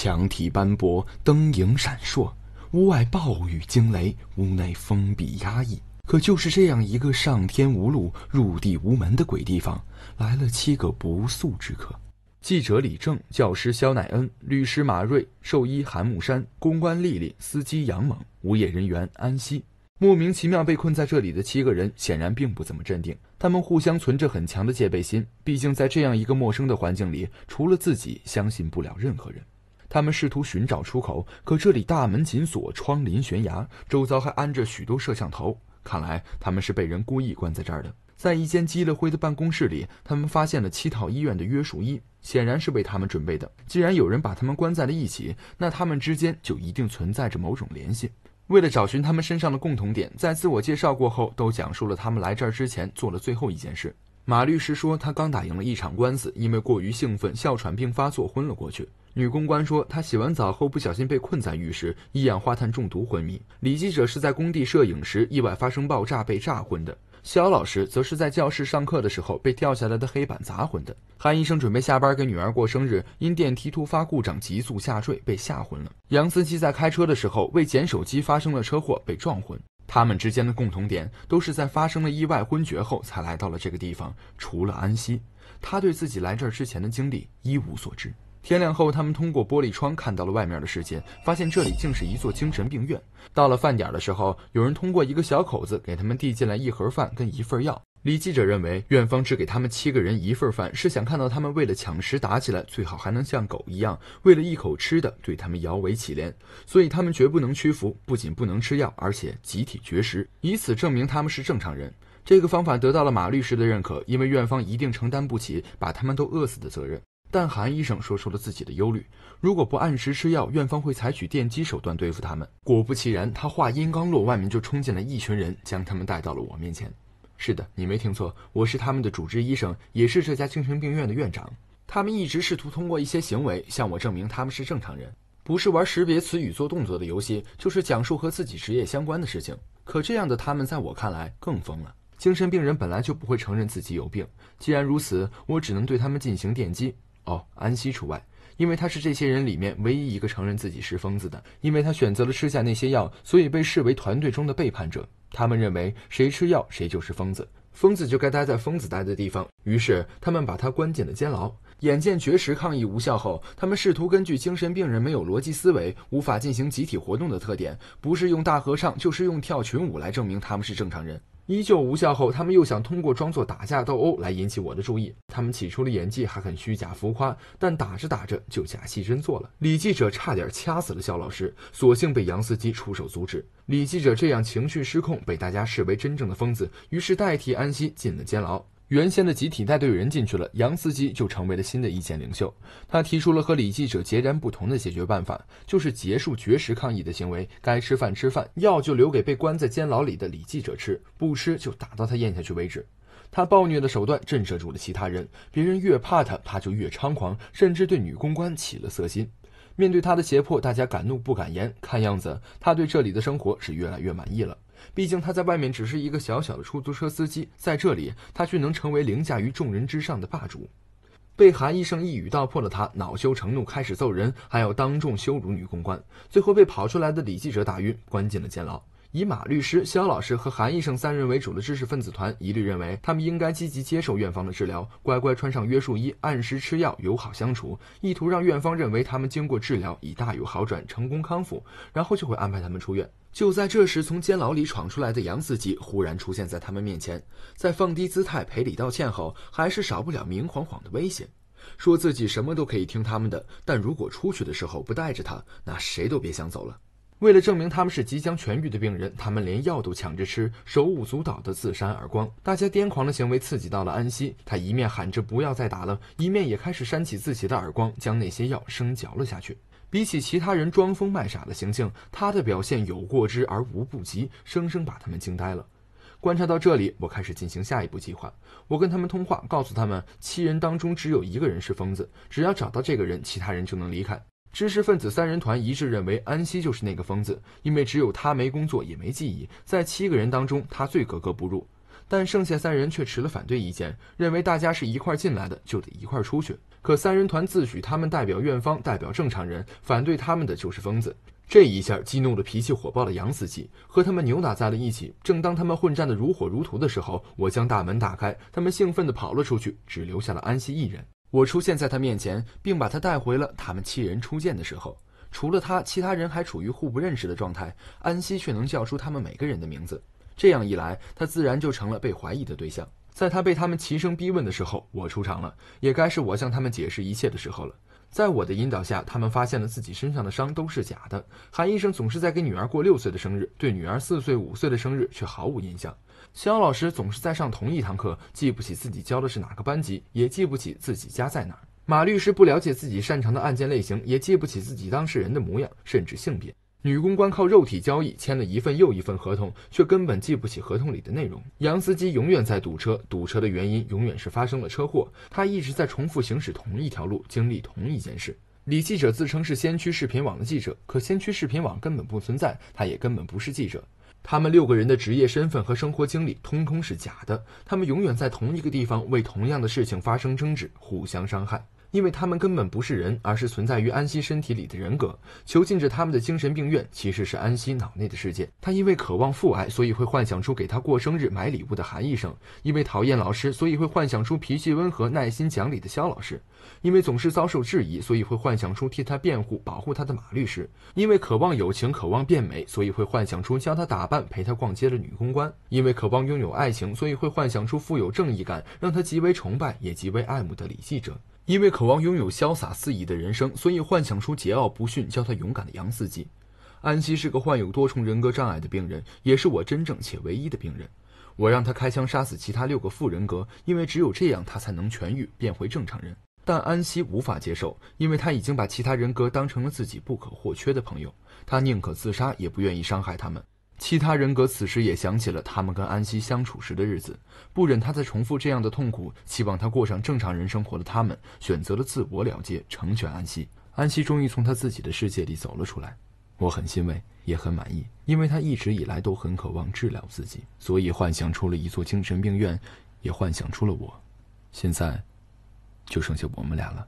墙体斑驳，灯影闪烁，屋外暴雨惊雷，屋内封闭压抑。可就是这样一个上天无路、入地无门的鬼地方，来了七个不速之客：记者李正、教师肖乃恩、律师马瑞、兽医韩木山、公关丽丽、司机杨猛、无业人员安西。莫名其妙被困在这里的七个人显然并不怎么镇定，他们互相存着很强的戒备心，毕竟在这样一个陌生的环境里，除了自己，相信不了任何人。他们试图寻找出口，可这里大门紧锁，窗临悬崖，周遭还安着许多摄像头。看来他们是被人故意关在这儿的。在一间积了灰的办公室里，他们发现了七套医院的约束衣，显然是为他们准备的。既然有人把他们关在了一起，那他们之间就一定存在着某种联系。为了找寻他们身上的共同点，在自我介绍过后，都讲述了他们来这儿之前做了最后一件事。马律师说，他刚打赢了一场官司，因为过于兴奋，哮喘病发作，昏了过去。女公关说，她洗完澡后不小心被困在浴室，一氧化碳中毒昏迷。李记者是在工地摄影时意外发生爆炸被炸昏的。肖老师则是在教室上课的时候被掉下来的黑板砸昏的。韩医生准备下班给女儿过生日，因电梯突发故障急速下坠被吓昏了。杨司机在开车的时候为捡手机发生了车祸被撞昏。他们之间的共同点都是在发生了意外昏厥后才来到了这个地方。除了安息，他对自己来这儿之前的经历一无所知。天亮后，他们通过玻璃窗看到了外面的世界，发现这里竟是一座精神病院。到了饭点的时候，有人通过一个小口子给他们递进来一盒饭跟一份药。李记者认为，院方只给他们七个人一份饭，是想看到他们为了抢食打起来，最好还能像狗一样，为了一口吃的对他们摇尾乞怜。所以他们绝不能屈服，不仅不能吃药，而且集体绝食，以此证明他们是正常人。这个方法得到了马律师的认可，因为院方一定承担不起把他们都饿死的责任。但韩医生说出了自己的忧虑：如果不按时吃药，院方会采取电击手段对付他们。果不其然，他话音刚落，外面就冲进来一群人，将他们带到了我面前。是的，你没听错，我是他们的主治医生，也是这家精神病院的院长。他们一直试图通过一些行为向我证明他们是正常人，不是玩识别词语做动作的游戏，就是讲述和自己职业相关的事情。可这样的他们，在我看来更疯了。精神病人本来就不会承认自己有病，既然如此，我只能对他们进行电击。哦，安息除外，因为他是这些人里面唯一一个承认自己是疯子的。因为他选择了吃下那些药，所以被视为团队中的背叛者。他们认为谁吃药谁就是疯子，疯子就该待在疯子待的地方。于是他们把他关进了监牢。眼见绝食抗议无效后，他们试图根据精神病人没有逻辑思维、无法进行集体活动的特点，不是用大合唱，就是用跳群舞来证明他们是正常人。依旧无效后，他们又想通过装作打架斗殴来引起我的注意。他们起初的演技还很虚假浮夸，但打着打着就假戏真做了。李记者差点掐死了肖老师，索性被杨司机出手阻止。李记者这样情绪失控，被大家视为真正的疯子，于是代替安息进了监牢。原先的集体带队人进去了，杨司机就成为了新的意见领袖。他提出了和李记者截然不同的解决办法，就是结束绝食抗议的行为，该吃饭吃饭，药就留给被关在监牢里的李记者吃，不吃就打到他咽下去为止。他暴虐的手段震慑住了其他人，别人越怕他，他就越猖狂，甚至对女公关起了色心。面对他的胁迫，大家敢怒不敢言。看样子，他对这里的生活是越来越满意了。毕竟他在外面只是一个小小的出租车司机，在这里他却能成为凌驾于众人之上的霸主。被韩医生一语道破的他恼羞成怒，开始揍人，还要当众羞辱女公关，最后被跑出来的李记者打晕，关进了监牢。以马律师、肖老师和韩医生三人为主的知识分子团，一律认为他们应该积极接受院方的治疗，乖乖穿上约束衣，按时吃药，友好相处，意图让院方认为他们经过治疗已大有好转，成功康复，然后就会安排他们出院。就在这时，从监牢里闯出来的杨思琪忽然出现在他们面前，在放低姿态赔礼道歉后，还是少不了明晃晃的威胁，说自己什么都可以听他们的，但如果出去的时候不带着他，那谁都别想走了。为了证明他们是即将痊愈的病人，他们连药都抢着吃，手舞足蹈地自扇耳光。大家癫狂的行为刺激到了安西，他一面喊着不要再打了，一面也开始扇起自己的耳光，将那些药生嚼了下去。比起其他人装疯卖傻的行径，他的表现有过之而无不及，生生把他们惊呆了。观察到这里，我开始进行下一步计划。我跟他们通话，告诉他们七人当中只有一个人是疯子，只要找到这个人，其他人就能离开。知识分子三人团一致认为安西就是那个疯子，因为只有他没工作也没记忆，在七个人当中他最格格不入。但剩下三人却持了反对意见，认为大家是一块进来的就得一块出去。可三人团自诩他们代表院方，代表正常人，反对他们的就是疯子。这一下激怒了脾气火爆的杨司机，和他们扭打在了一起。正当他们混战的如火如荼的时候，我将大门打开，他们兴奋的跑了出去，只留下了安西一人。我出现在他面前，并把他带回了他们七人初见的时候。除了他，其他人还处于互不认识的状态。安西却能叫出他们每个人的名字，这样一来，他自然就成了被怀疑的对象。在他被他们齐声逼问的时候，我出场了，也该是我向他们解释一切的时候了。在我的引导下，他们发现了自己身上的伤都是假的。韩医生总是在给女儿过六岁的生日，对女儿四岁、五岁的生日却毫无印象。肖老师总是在上同一堂课，记不起自己教的是哪个班级，也记不起自己家在哪。儿。马律师不了解自己擅长的案件类型，也记不起自己当事人的模样，甚至性别。女公关靠肉体交易签了一份又一份合同，却根本记不起合同里的内容。杨司机永远在堵车，堵车的原因永远是发生了车祸。他一直在重复行驶同一条路，经历同一件事。李记者自称是先驱视频网的记者，可先驱视频网根本不存在，他也根本不是记者。他们六个人的职业身份和生活经历通通是假的。他们永远在同一个地方为同样的事情发生争执，互相伤害。因为他们根本不是人，而是存在于安息身体里的人格。囚禁着他们的精神病院，其实是安息脑内的世界。他因为渴望父爱，所以会幻想出给他过生日买礼物的韩医生；因为讨厌老师，所以会幻想出脾气温和、耐心讲理的肖老师；因为总是遭受质疑，所以会幻想出替他辩护、保护他的马律师；因为渴望友情、渴望变美，所以会幻想出教他打扮、陪他逛街的女公关；因为渴望拥有爱情，所以会幻想出富有正义感、让他极为崇拜也极为爱慕的李记者。因为渴望拥有潇洒肆意的人生，所以幻想出桀骜不驯、教他勇敢的杨四季。安西是个患有多重人格障碍的病人，也是我真正且唯一的病人。我让他开枪杀死其他六个副人格，因为只有这样他才能痊愈，变回正常人。但安西无法接受，因为他已经把其他人格当成了自己不可或缺的朋友，他宁可自杀也不愿意伤害他们。其他人格此时也想起了他们跟安息相处时的日子，不忍他再重复这样的痛苦，希望他过上正常人生活的他们，选择了自我了结，成全安息。安息终于从他自己的世界里走了出来，我很欣慰，也很满意，因为他一直以来都很渴望治疗自己，所以幻想出了一座精神病院，也幻想出了我。现在，就剩下我们俩了。